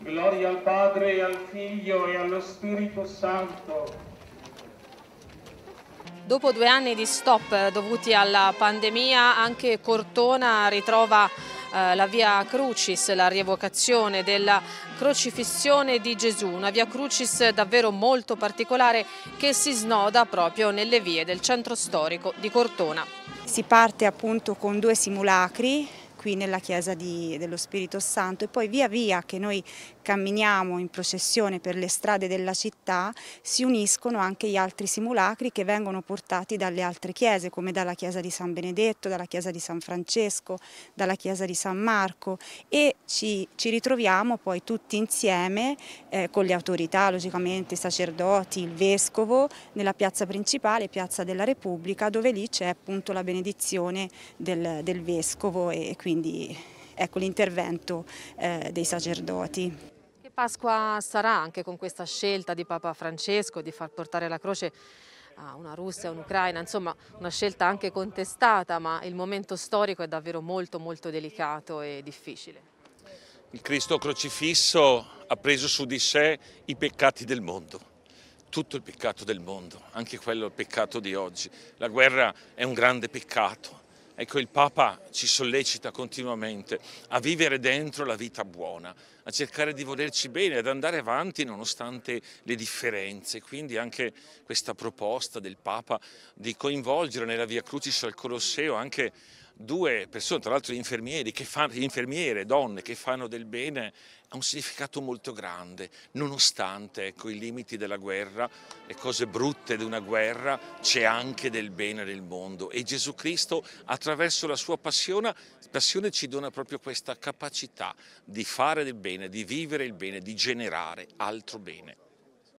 Gloria al Padre, e al Figlio e allo Spirito Santo. Dopo due anni di stop eh, dovuti alla pandemia, anche Cortona ritrova eh, la via Crucis, la rievocazione della crocifissione di Gesù, una via Crucis davvero molto particolare che si snoda proprio nelle vie del centro storico di Cortona. Si parte appunto con due simulacri qui nella chiesa di, dello Spirito Santo e poi via via che noi camminiamo in processione per le strade della città si uniscono anche gli altri simulacri che vengono portati dalle altre chiese come dalla chiesa di San Benedetto, dalla chiesa di San Francesco, dalla chiesa di San Marco e ci, ci ritroviamo poi tutti insieme eh, con le autorità, logicamente i sacerdoti, il vescovo nella piazza principale, piazza della Repubblica dove lì c'è appunto la benedizione del, del vescovo e, quindi quindi ecco l'intervento eh, dei sacerdoti. Che Pasqua sarà anche con questa scelta di Papa Francesco di far portare la croce a una Russia, un'Ucraina, insomma una scelta anche contestata, ma il momento storico è davvero molto molto delicato e difficile. Il Cristo crocifisso ha preso su di sé i peccati del mondo, tutto il peccato del mondo, anche quello il peccato di oggi. La guerra è un grande peccato, Ecco, il Papa ci sollecita continuamente a vivere dentro la vita buona, a cercare di volerci bene, ad andare avanti nonostante le differenze. Quindi anche questa proposta del Papa di coinvolgere nella Via Crucis al Colosseo anche due persone, tra l'altro infermieri, che fanno, infermiere, donne che fanno del bene, ha un significato molto grande, nonostante ecco, i limiti della guerra, le cose brutte di una guerra, c'è anche del bene nel mondo e Gesù Cristo attraverso la sua passione, passione ci dona proprio questa capacità di fare del bene, di vivere il bene, di generare altro bene.